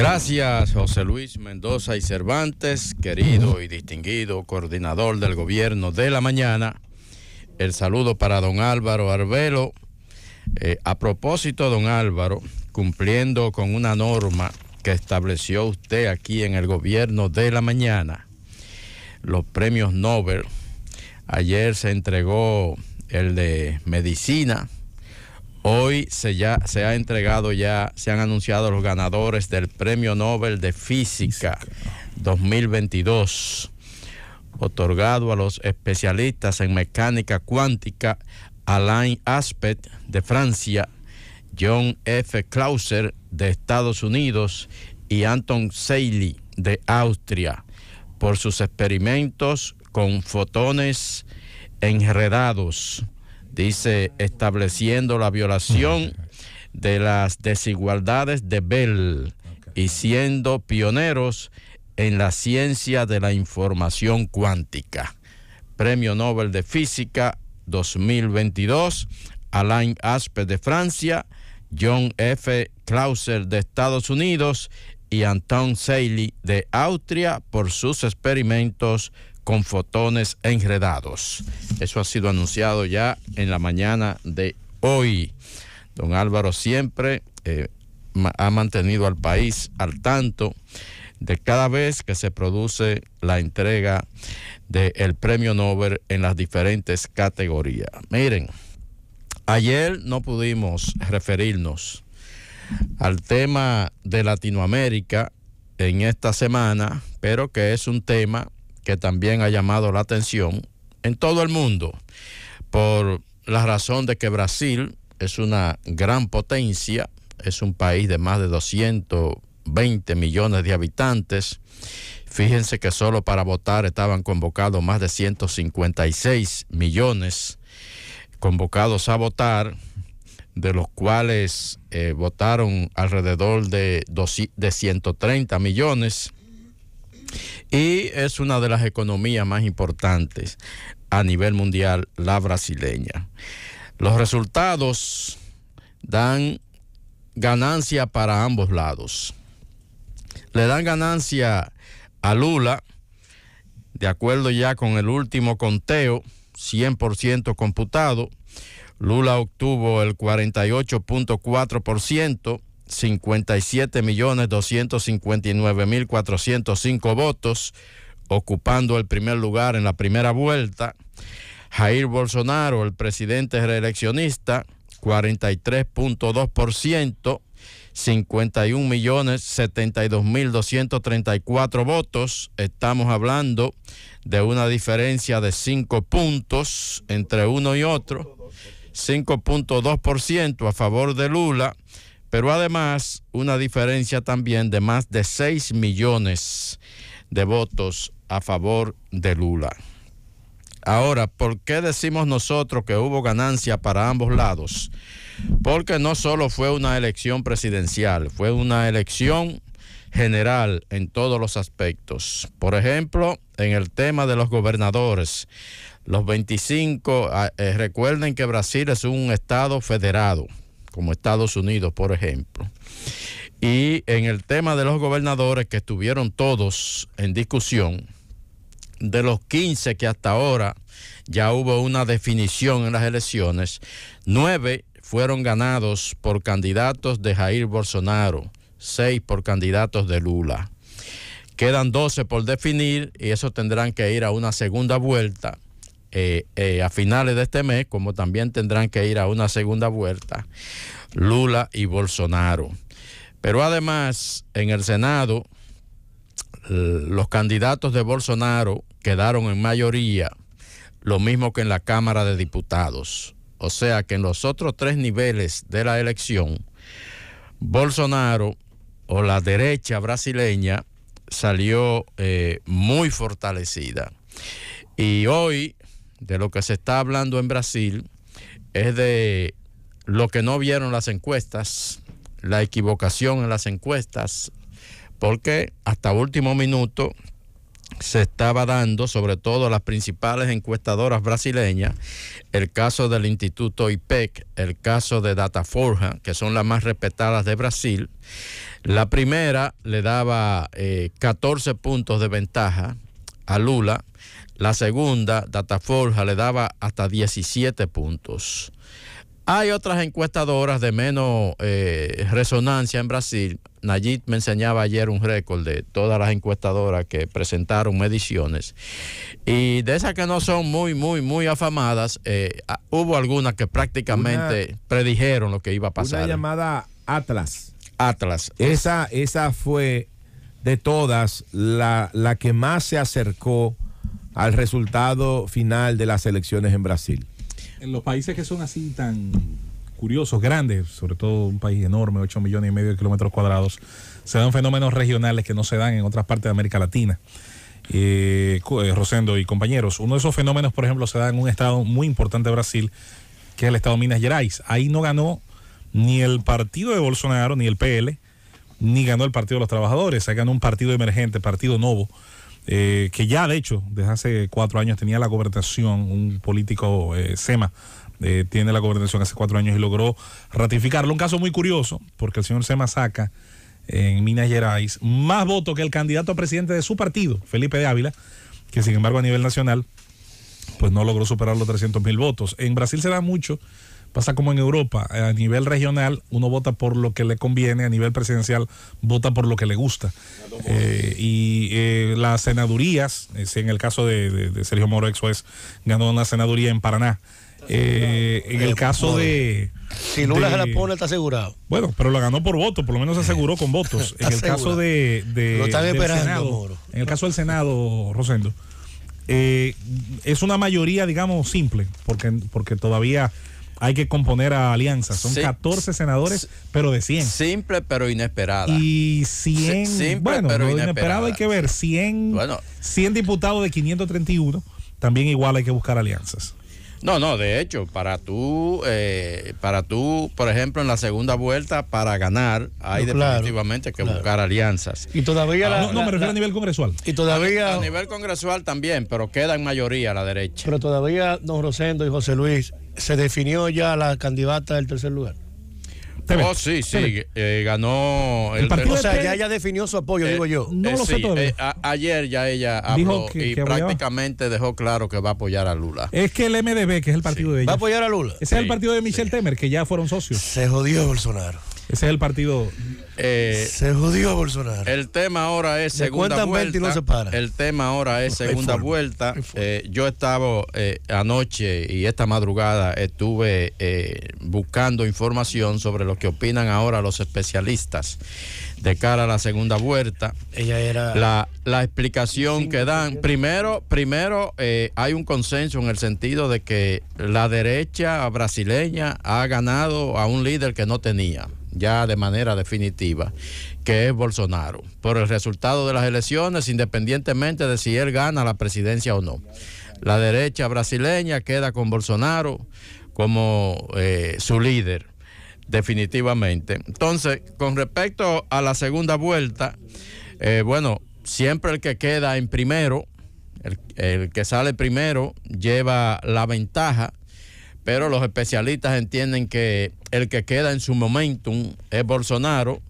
Gracias, José Luis Mendoza y Cervantes, querido y distinguido coordinador del gobierno de la mañana. El saludo para don Álvaro Arbelo. Eh, a propósito, don Álvaro, cumpliendo con una norma que estableció usted aquí en el gobierno de la mañana, los premios Nobel, ayer se entregó el de medicina, Hoy se, ya, se ha entregado ya, se han anunciado los ganadores del Premio Nobel de Física 2022, otorgado a los especialistas en mecánica cuántica Alain Aspect de Francia, John F. Clauser de Estados Unidos y Anton Seiley de Austria por sus experimentos con fotones enredados dice estableciendo la violación de las desigualdades de Bell y siendo pioneros en la ciencia de la información cuántica. Premio Nobel de Física 2022, Alain Aspe de Francia, John F. Clauser de Estados Unidos y Anton Seili de Austria por sus experimentos con fotones enredados. Eso ha sido anunciado ya en la mañana de hoy. Don Álvaro siempre eh, ha mantenido al país al tanto de cada vez que se produce la entrega del premio Nobel en las diferentes categorías. Miren, ayer no pudimos referirnos al tema de Latinoamérica en esta semana, pero que es un tema que también ha llamado la atención en todo el mundo, por la razón de que Brasil es una gran potencia, es un país de más de 220 millones de habitantes. Fíjense que solo para votar estaban convocados más de 156 millones convocados a votar de los cuales eh, votaron alrededor de, de 130 millones y es una de las economías más importantes a nivel mundial, la brasileña. Los resultados dan ganancia para ambos lados. Le dan ganancia a Lula, de acuerdo ya con el último conteo, 100% computado, Lula obtuvo el 48.4%, 57.259.405 votos, ocupando el primer lugar en la primera vuelta. Jair Bolsonaro, el presidente reeleccionista, 43.2%, 51.072.234 votos. Estamos hablando de una diferencia de 5 puntos entre uno y otro. 5.2% a favor de Lula, pero además una diferencia también de más de 6 millones de votos a favor de Lula. Ahora, ¿por qué decimos nosotros que hubo ganancia para ambos lados? Porque no solo fue una elección presidencial, fue una elección general en todos los aspectos. Por ejemplo, en el tema de los gobernadores, los 25, ah, eh, recuerden que Brasil es un estado federado, como Estados Unidos, por ejemplo. Y en el tema de los gobernadores que estuvieron todos en discusión, de los 15 que hasta ahora ya hubo una definición en las elecciones, nueve fueron ganados por candidatos de Jair Bolsonaro 6 por candidatos de Lula. Quedan 12 por definir y eso tendrán que ir a una segunda vuelta eh, eh, a finales de este mes, como también tendrán que ir a una segunda vuelta Lula y Bolsonaro. Pero además, en el Senado, los candidatos de Bolsonaro quedaron en mayoría, lo mismo que en la Cámara de Diputados. O sea que en los otros tres niveles de la elección, Bolsonaro o la derecha brasileña salió eh, muy fortalecida. Y hoy de lo que se está hablando en Brasil es de lo que no vieron las encuestas, la equivocación en las encuestas, porque hasta último minuto se estaba dando, sobre todo las principales encuestadoras brasileñas, el caso del Instituto IPEC, el caso de Dataforja, que son las más respetadas de Brasil. La primera le daba 14 eh, puntos de ventaja a Lula, la segunda, Dataforja, le daba hasta 17 puntos. Hay otras encuestadoras de menos eh, resonancia en Brasil, Nayit me enseñaba ayer un récord de todas las encuestadoras que presentaron mediciones. Y de esas que no son muy, muy, muy afamadas, eh, ah, hubo algunas que prácticamente predijeron lo que iba a pasar. Una llamada Atlas. Atlas. Esa, esa fue de todas la, la que más se acercó al resultado final de las elecciones en Brasil. En los países que son así tan curiosos, grandes, sobre todo un país enorme, 8 millones y medio de kilómetros cuadrados, se dan fenómenos regionales que no se dan en otras partes de América Latina. Eh, eh, Rosendo y compañeros, uno de esos fenómenos, por ejemplo, se da en un estado muy importante de Brasil, que es el estado de Minas Gerais. Ahí no ganó ni el partido de Bolsonaro, ni el PL, ni ganó el Partido de los Trabajadores, ahí ganó un partido emergente, Partido Novo. Eh, que ya de hecho desde hace cuatro años tenía la gobernación, un político SEMA eh, tiene la gobernación hace cuatro años y logró ratificarlo. Un caso muy curioso, porque el señor Sema saca en Minas Gerais más votos que el candidato a presidente de su partido, Felipe de Ávila, que sin embargo a nivel nacional pues no logró superar los 300 mil votos. En Brasil se da mucho, pasa como en Europa, a nivel regional uno vota por lo que le conviene, a nivel presidencial vota por lo que le gusta. Eh, y eh, las senadurías, en el caso de, Sergio Moro ex juez, ganó una senaduría en Paraná, eh, en el eh, caso de. Eh, si Lula se la pone, está asegurado. Bueno, pero la ganó por votos, por lo menos se aseguró con votos. en el caso de. En el caso del Senado, Rosendo, es una mayoría, digamos, simple, porque, porque todavía hay que componer a alianzas. Son 14 senadores, pero de 100. Simple, pero inesperada. Y 100. bueno, pero inesperado hay que ver. 100, bueno. 100 diputados de 531. También igual hay que buscar alianzas. No, no, de hecho, para tú, eh, para tú, por ejemplo, en la segunda vuelta, para ganar, hay definitivamente que buscar alianzas. Y todavía no, me refiero a nivel congresual. Y todavía a, nivel congresual también, pero queda en mayoría la derecha. Pero todavía don Rosendo y José Luis se definió ya la candidata del tercer lugar. Oh, sí, sí, eh, ganó el, partido. O sea, ya ella definió su apoyo, eh, digo yo. No lo eh, sé ayer ya ella habló y prácticamente dejó claro que va a apoyar a Lula. Es que el MDB, que es el partido de ella. Va a apoyar a Lula. Ese es el partido de Michelle Temer, que ya fueron socios. Se jodió Bolsonaro. Ese es el partido. Eh, se jodió Bolsonaro. El tema ahora es segunda vuelta. Y no se para. El tema ahora es segunda vuelta. Eh, yo estaba eh, anoche y esta madrugada estuve buscando información sobre lo que opinan ahora los especialistas de cara a la segunda vuelta. Ella era. La, explicación que dan. Primero, primero hay un consenso en el sentido de que la derecha brasileña ha ganado a un líder que no tenía ya de manera definitiva, que es Bolsonaro, por el resultado de las elecciones, independientemente de si él gana la presidencia o no. La derecha brasileña queda con Bolsonaro como eh, su líder, definitivamente. Entonces, con respecto a la segunda vuelta, eh, bueno, siempre el que queda en primero, el que sale primero, lleva la ventaja pero los especialistas entienden que el que queda en su momentum es Bolsonaro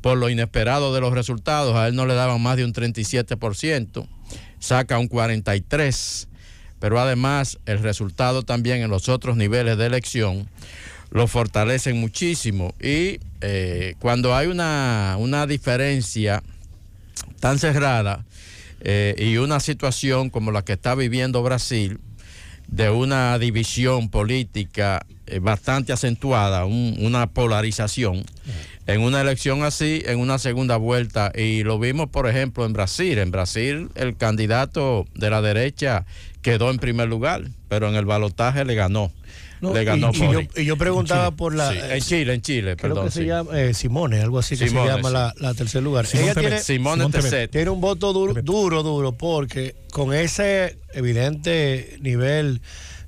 por lo inesperado de los resultados. A él no le daban más de un 37%, saca un 43%, pero además el resultado también en los otros niveles de elección lo fortalecen muchísimo. Y eh, cuando hay una, diferencia tan cerrada eh, y una situación como la que está viviendo Brasil, de una división política eh, bastante acentuada, una polarización. En una elección así, en una segunda vuelta, y lo vimos, por ejemplo, en Brasil. En Brasil, el candidato de la derecha quedó en primer lugar, pero en el balotaje le ganó y, Yo, preguntaba por la. en eh, Chile, en Chile, perdón. Que eh, Simone, algo así que se llama la, tercer lugar. Simone, tiene, un voto duro, duro, duro, porque con ese evidente nivel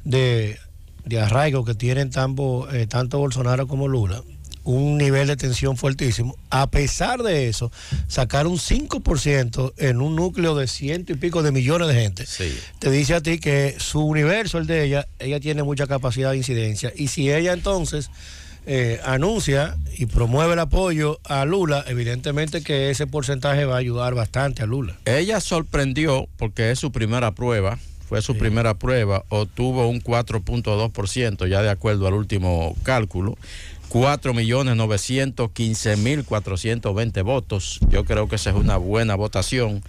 de, arraigo que tienen tanto, eh, tanto Bolsonaro como Lula, un nivel de tensión fuertísimo. A pesar de eso, sacar un 5% en un núcleo de ciento y pico de millones de gente, te dice a ti que su universo, el de ella, ella tiene mucha capacidad de incidencia. Y si ella entonces eh, anuncia y promueve el apoyo a Lula, evidentemente que ese porcentaje va a ayudar bastante a Lula. Ella sorprendió porque es su primera prueba fue su primera prueba, obtuvo un 4.2%, ya de acuerdo al último cálculo. 4.915.420 votos. Yo creo que esa es una buena votación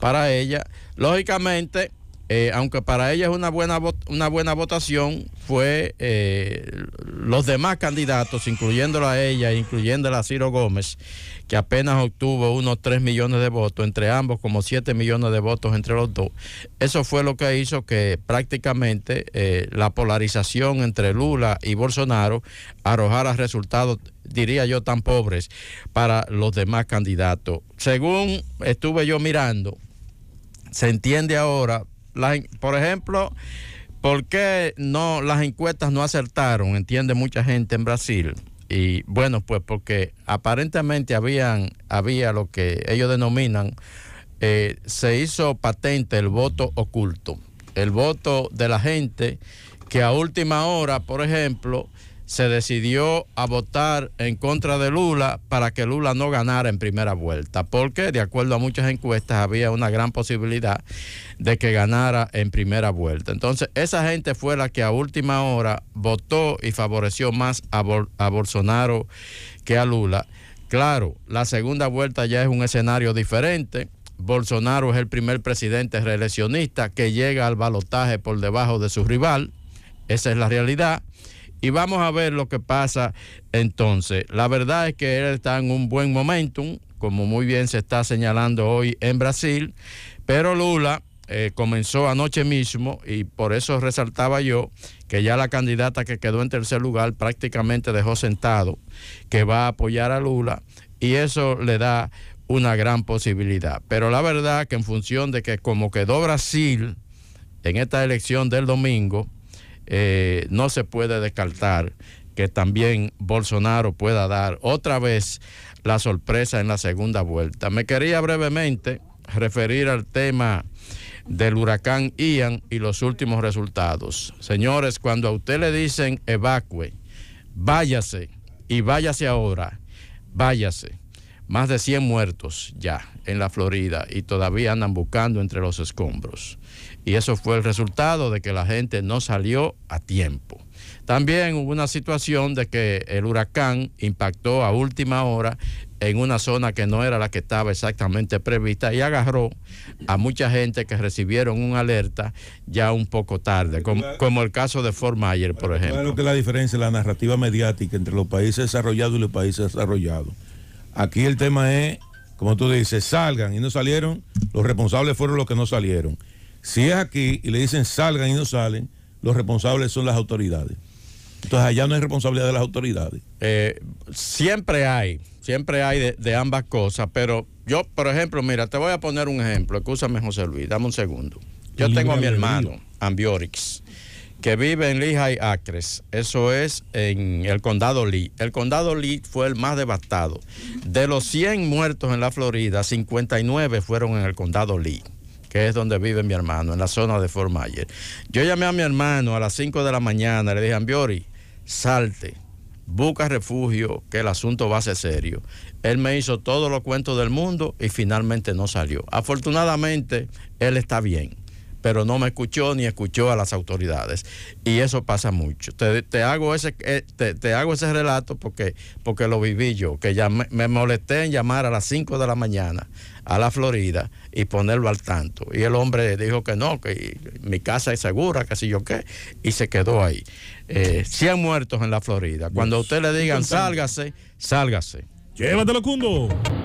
para ella. Lógicamente, eh, aunque para ella es una buena, una buena votación, fue eh, los demás candidatos, incluyéndola a ella, incluyéndola a Ciro Gómez, que apenas obtuvo unos 3 millones de votos, entre ambos como 7 millones de votos entre los dos. Eso fue lo que hizo que prácticamente eh, la polarización entre Lula y Bolsonaro arrojara resultados, diría yo, tan pobres para los demás candidatos. Según estuve yo mirando, se entiende ahora por ejemplo, ¿por qué no, las encuestas no acertaron? Entiende mucha gente en Brasil. Y bueno, pues porque aparentemente habían, había lo que ellos denominan, eh, se hizo patente el voto oculto, el voto de la gente que a última hora, por ejemplo, se decidió a votar en contra de Lula para que Lula no ganara en primera vuelta, porque de acuerdo a muchas encuestas había una gran posibilidad de que ganara en primera vuelta. Entonces, esa gente fue la que a última hora votó y favoreció más a, Bolsonaro que a Lula. Claro, la segunda vuelta ya es un escenario diferente. Bolsonaro es el primer presidente reeleccionista que llega al balotaje por debajo de su rival. Esa es la realidad y vamos a ver lo que pasa entonces. La verdad es que él está en un buen momentum, como muy bien se está señalando hoy en Brasil, pero Lula eh, comenzó anoche mismo y por eso resaltaba yo que ya la candidata que quedó en tercer lugar prácticamente dejó sentado que va a apoyar a Lula y eso le da una gran posibilidad. Pero la verdad que en función de que como quedó Brasil en esta elección del domingo, eh, no se puede descartar que también Bolsonaro pueda dar otra vez la sorpresa en la segunda vuelta. Me quería brevemente referir al tema del huracán Ian y los últimos resultados. Señores, cuando a usted le dicen evacue, váyase y váyase ahora, váyase. Más de 100 muertos ya en la Florida y todavía andan buscando entre los escombros y eso fue el resultado de que la gente no salió a tiempo. También hubo una situación de que el huracán impactó a última hora en una zona que no era la que estaba exactamente prevista y agarró a mucha gente que recibieron una alerta ya un poco tarde, como, el caso de Fort Mayer, por ejemplo. Claro que la diferencia la narrativa mediática entre los países desarrollados y los países desarrollados. Aquí el tema es, como tú dices, salgan y no salieron, los responsables fueron los que no salieron. Si es aquí y le dicen salgan y no salen, los responsables son las autoridades. Entonces allá no hay responsabilidad de las autoridades. Eh, siempre hay, siempre hay de, ambas cosas, pero yo, por ejemplo, mira, te voy a poner un ejemplo, escúchame José Luis, dame un segundo. Yo tengo a mi hermano, Ambiorix, que vive en Lija y Acres, eso es en el condado Lee. El condado Lee fue el más devastado. De los 100 muertos en la Florida, 59 fueron en el condado Lee que es donde vive mi hermano, en la zona de Fort Mayer. Yo llamé a mi hermano a las 5 de la mañana, le dije, Ambiori, salte, busca refugio, que el asunto va a ser serio. Él me hizo todos los cuentos del mundo y finalmente no salió. Afortunadamente, él está bien pero no me escuchó ni escuchó a las autoridades. Y eso pasa mucho. Te, hago, ese, eh, te, te, hago ese relato porque, porque lo viví yo, que ya me, molesté en llamar a las 5 de la mañana a la Florida y ponerlo al tanto. Y el hombre dijo que no, que mi casa es segura, que si yo qué, y se quedó ahí. Eh, 100 muertos en la Florida. Cuando a usted le digan sálgase, sálgase. Llévatelo, Cundo.